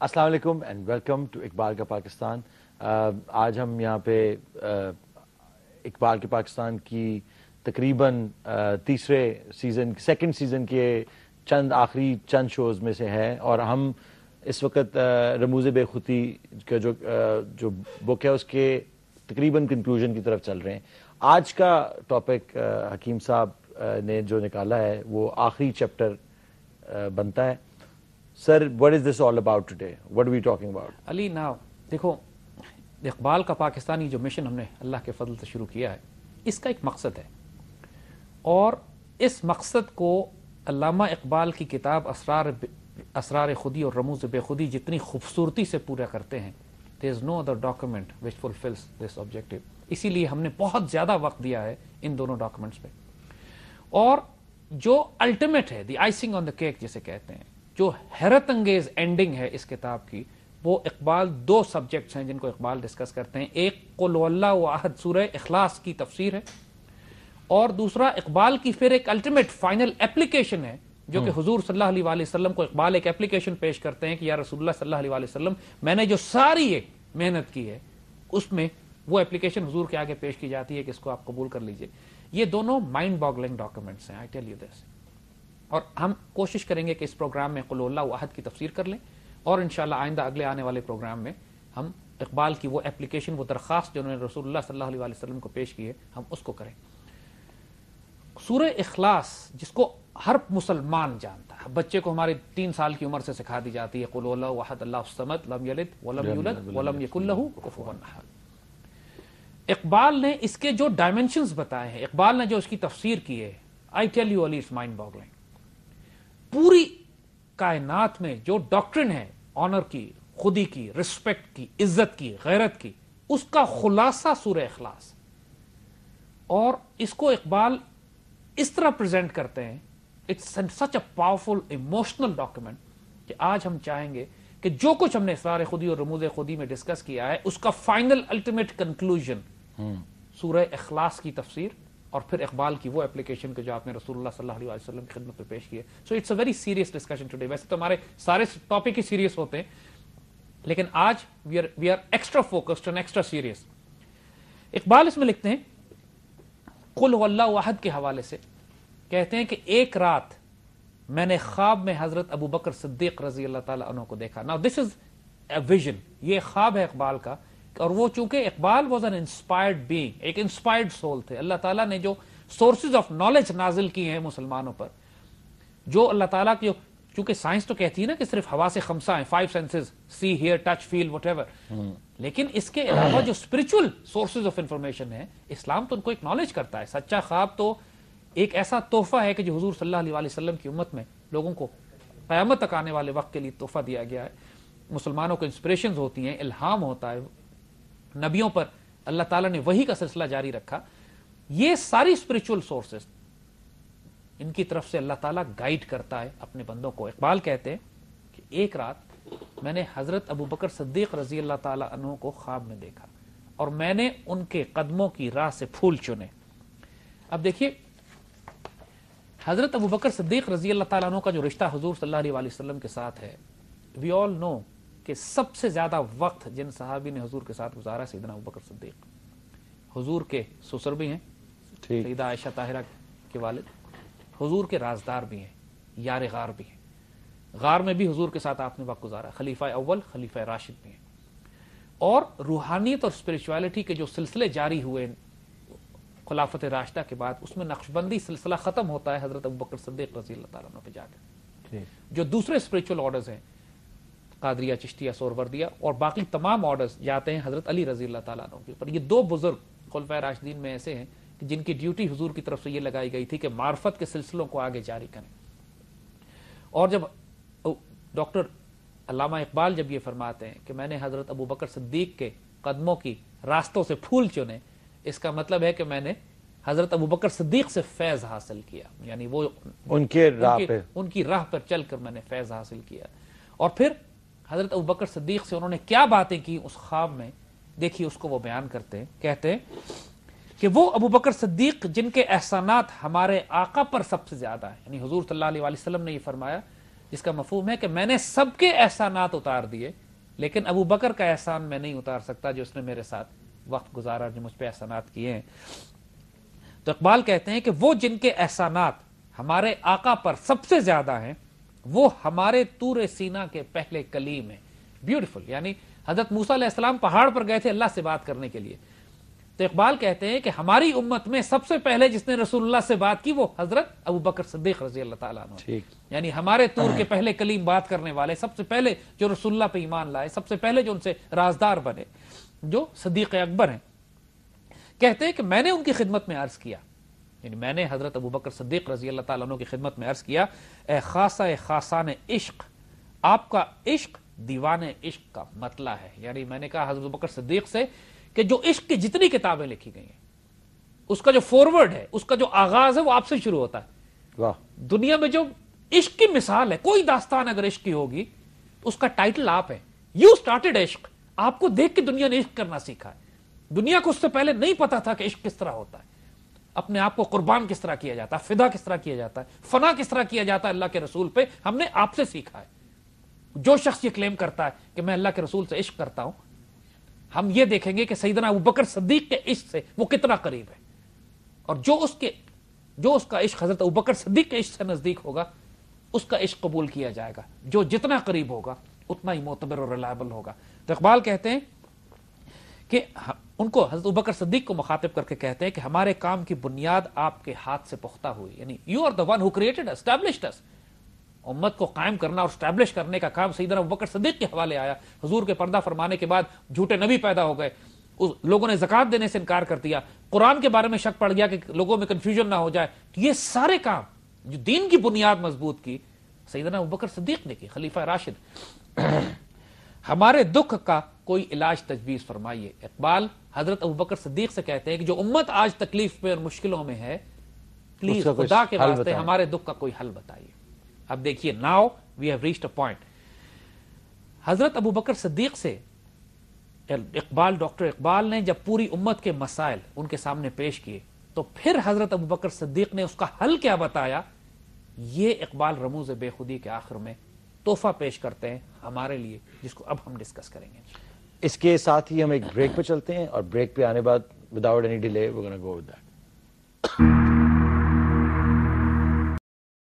Aslam and welcome to Iqbal का Pakistan uh, आज हम यहाँ पे uh, इकबाल के पाकिस्तान की तकरीबन uh, तीसरे सीज़न सेकंड सीज़न के चंद आखिरी चंद शोज़ में से हैं और हम इस वक्त uh, रमूज बेखुती का जो uh, जो बुक है उसके तकरीबन कंक्लूजन की तरफ चल रहे हैं आज का टॉपिक uh, हकीम साहब ने जो निकाला है वो आखिरी चैप्टर बनता है sir what is this all about today what we talking about Ali ना देखो इकबाल का पाकिस्तानी जो मिशन हमने अल्लाह के फजल से शुरू किया है इसका एक मकसद है और इस मकसद को अलामा इकबाल की किताब असरार असरार खुदी और रमूज बेखुदी जितनी खूबसूरती से पूरा करते हैं there is no other document which fulfils this objective इसीलिए हमने बहुत ज़्यादा वक्त दिया है इन दोनों डॉक्यूमेंट्स पे और जो अल्टीमेट है the icing on the cake जिसे कहते हैं जो हैरत अंगेज एंडिंग है इस किताब की वो इकबाल दो सब्जेक्ट्स हैं जिनको इकबाल डिस्कस करते हैं एक कोल्ला सूर अखलास की तफसीर है और दूसरा इकबाल की फिर एक अल्टीमेट फाइनल एप्लीकेशन है जो कि हजूर हम्म। सल्लाम को इकबाल एक एप्लीकेशन पेश करते हैं कि यार रसूलुल्लाह मैंने जो सारी ये मेहनत की है उसमें वो एप्लीकेशन हजूर के आगे पेश की जाती है कि इसको आप कबूल कर लीजिए ये दोनों माइंड बॉगलिंग डॉक्यूमेंट्स हैं आई टेल यू दिस और हम कोशिश करेंगे कि इस प्रोग्राम में कुल्ला वाहद की तफसीर कर लें और इन आइंदा अगले आने वाले प्रोग्राम में हम इकबाल की वो एप्लीकेशन वो दरख्वास्त जो उन्होंने रसूलुल्लाह सल्लल्लाहु को पेश की है हम उसको करें सूर अखलास जिसको हर मुसलमान जानता है बच्चे को हमारे तीन साल की उम्र से सिखा दी जाती है इकबाल ने इसके जो डायमेंशन बताए हैं इकबाल ने जो इसकी तफसीर की है I tell you Ali it's mind boggling पूरी कायनात में जो डॉक्ट्रिन है ऑनर की खुदी की रिस्पेक्ट की इज्जत की गैरत की उसका खुलासा सूर अखलास और इसको इकबाल इस तरह प्रेजेंट करते हैं it's such a powerful emotional document कि आज हम चाहेंगे कि जो कुछ हमने सारे खुदी और रमूज खुदी में डिस्कस किया है उसका फाइनल अल्टीमेट कंक्लूजन सूर्य अखलास की तफसीर और फिर इकबाल की वो एप्लीकेशन के जो आपने रसूल सल्लल्लाहु अलैहि वसल्लम की खिदमत पर पेश किए so it's a very serious discussion today वैसे तो हमारे सारे टॉपिक ही सीरियस होते हैं लेकिन आज we are we are extra focused and extra serious Iqbal इसमें लिखते हैं कुल वाहद के हवाले से कहते हैं कि एक रात मैंने ख्वाब में हजरत अबू बकर सिद्दीक रजी अल्लाह तुम को देखा नाउ दिस इज विजन ये ख्वाब है इकबाल का और वो चूंकि Iqbal was an inspired being एक इंस्पायर्ड सोल थे अल्लाह तला ने जो सोर्सेज ऑफ नॉलेज नाजिल किए हैं मुसलमानों पर जो अल्लाह तला की क्योंकि साइंस तो कहती है ना कि सिर्फ हवा से खमसा है five senses see hear touch feel whatever लेकिन इसके अलावा जो स्पिरिचुअल सोर्सेज ऑफ इंफॉर्मेशन है इस्लाम तो उनको एक्नॉलेज करता है सच्चा ख्वाब तो एक ऐसा तोहफा है कि जो हजूर सल्लाम की उम्मत में लोगों को क़्यामत तक आने वाले वक्त के लिए तोहफा दिया गया है मुसलमानों को इंस्परेशन होती हैं इल्हाम होता है नबियों पर अल्लाह ताला ने वही का सिलसिला जारी रखा ये सारी स्पिरिचुअल सोर्सेस इनकी तरफ से अल्लाह ताला गाइड करता है अपने बंदों को इकबाल कहते हैं कि एक रात मैंने हजरत अबू बकर सद्दीक रजी अल्लाह तु को ख्वाब में देखा और मैंने उनके कदमों की राह से फूल चुने अब देखिए हजरत अबू बकर सद्दीक रजी अल्लाह तु का जो रिश्ता हजूर सल्ला वसलम के साथ है वी ऑल नो कि सबसे ज़्यादा वक्त जिन सहाबी ने हजूर के साथ गुजारा सैदना बकर सिद्दीक हजूर के ससुर भी हैं सईदा आयशा ताहिरा के वालिद हजूर के राजदार भी हैं यार गार भी हैं गार में भी हजूर के साथ आपने वक्त गुजारा खलीफा अव्वल खलीफा राशिद भी हैं और रूहानियत और स्पिरिचुअलिटी के जो सिलसिले जारी हुए खिलाफत राशदा के बाद उसमें नक्शबंदी सिलसिला ख़त्म होता है हज़रत अब बकर सद्दीक रजील तक जाकर जो दूसरे स्पिरिचुअल ऑर्डर्स हैं कादरिया चिश्तिया सोरवर दिया और बाकी तमाम ऑर्डर्स जाते हैं हजरत अली रजी अल्लाह तु के ऊपर ये दो बुजुर्ग खलफा राशदीन में ऐसे हैं कि जिनकी ड्यूटी हजूर की तरफ से ये लगाई गई थी कि मार्फत के सिलसिलों को आगे जारी करें और जब डॉक्टर अलामा इकबाल जब यह फरमाते हैं कि मैंने हजरत अबू बकर सिद्दीक के कदमों की रास्तों से फूल चुने इसका मतलब है कि मैंने हजरत अबू बकर सिद्दीक से फैज हासिल किया यानी वो उनके राह पे उनकी राह पर चलकर मैंने फैज हासिल किया और फिर हज़रत अबू बकर सद्दीक से उन्होंने क्या बातें की उस ख्वाब में देखिए उसको वो बयान करते हैं कहते हैं कि वो अबू बकर सदीक जिनके एहसानात हमारे आका पर सबसे ज़्यादा है यानी हजूर सल्लाम ने यह फरमाया जिसका मफहम है कि मैंने सबके एहसानात उतार दिए लेकिन अबू बकर का एहसान मैं नहीं उतार सकता जो उसने मेरे साथ वक्त गुजारा जो मुझ पर एहसानात किए हैं तो इकबाल कहते हैं कि वो जिनके एहसानात हमारे आका पर सबसे ज़्यादा हैं वो हमारे तूर सीना के पहले कलीम है ब्यूटिफुल यानी हजरत मूसा पहाड़ पर गए थे अल्लाह से बात करने के लिए तो इकबाल कहते हैं कि हमारी उम्मत में सबसे पहले जिसने रसूलुल्लाह से बात की वो हजरत अबू बकर सिद्दीक रजी अल्लाह ठीक यानी हमारे तूर के हाँ। पहले कलीम बात करने वाले सबसे पहले जो रसुल्ला पे ईमान लाए सबसे पहले जो उनसे राजदार बने जो सदीक अकबर हैं कहते हैं कि मैंने उनकी खिदमत में अर्ज किया यानी मैंने हज़रत अबू बकर सद्दीक रजी अल्लाह तु की खिदमत में अर्ज़ किया ए खासा ए खासान इश्क आपका इश्क दीवान इश्क का मतला है यानी मैंने कहा हज़रत बकर सद्दीक से कि जो इश्क की जितनी किताबें लिखी गई हैं उसका जो फॉरवर्ड है उसका जो आगाज है वो आपसे शुरू होता है वाह दुनिया में जो इश्क की मिसाल है कोई दास्तान अगर इश्क की होगी तो उसका टाइटल आप है यू स्टार्टेड इश्क आपको देख के दुनिया ने इश्क करना सीखा है दुनिया को उससे पहले नहीं पता था कि इश्क किस तरह होता है अपने आप को कुर्बान किस तरह किया जाता है फिदा किस तरह किया जाता है फना किस तरह किया जाता है अल्लाह के रसूल पे हमने आपसे सीखा है जो शख्स ये क्लेम करता है कि मैं अल्लाह के रसूल से इश्क करता हूं हम ये देखेंगे कि सईदना अबू बकर सद्दीक के इश्क से वो कितना करीब है और जो उसके जो उसका इश्क हजरत अबू बकर सद्दीक के इश्क से नजदीक होगा उसका इश्क कबूल किया जाएगा जो जितना करीब होगा उतना ही मोतबर और रिलायबल होगा तो इकबाल कहते हैं कि उनको हजरत बकर सद्दीक को मुखातिब करके कहते हैं कि हमारे काम की बुनियाद आपके हाथ से पुख्ता हुई यानी you are the one who created established us उम्मत को कायम करना और स्टैब्लिश करने का काम सईदना बकर सद्दीक के हवाले आया हजूर के पर्दा फरमाने के बाद झूठे नबी पैदा हो गए लोगों ने जक़ात देने से इनकार कर दिया कुरान के बारे में शक पड़ गया कि लोगों में कंफ्यूजन ना हो जाए तो ये सारे काम जो दीन की बुनियाद मजबूत की सईदना बकर सदीक ने की खलीफा राशिद हमारे दुख का कोई इलाज तजवीज़ फरमाइए इकबाल हजरत अबू बकर सदीक से कहते हैं कि जो उम्मत आज तकलीफ में और मुश्किलों में है प्लीज खुदा के वास्ते हमारे दुख का कोई हल बताइए अब देखिए now we have reached a point Hazrat Abu बकर सदीक से इकबाल डॉक्टर इकबाल ने जब पूरी उम्मत के मसाइल उनके सामने पेश किए तो फिर हजरत अबू बकर सदीक ने उसका हल क्या बताया ये इकबाल रमूज बेखुदी के आखिर में तोहफा पेश करते हैं हमारे लिए जिसको अब हम डिस्कस करेंगे इसके साथ ही हम एक ब्रेक पे चलते हैं और ब्रेक पे आने बाद विदाउट एनी डिले वो गो विद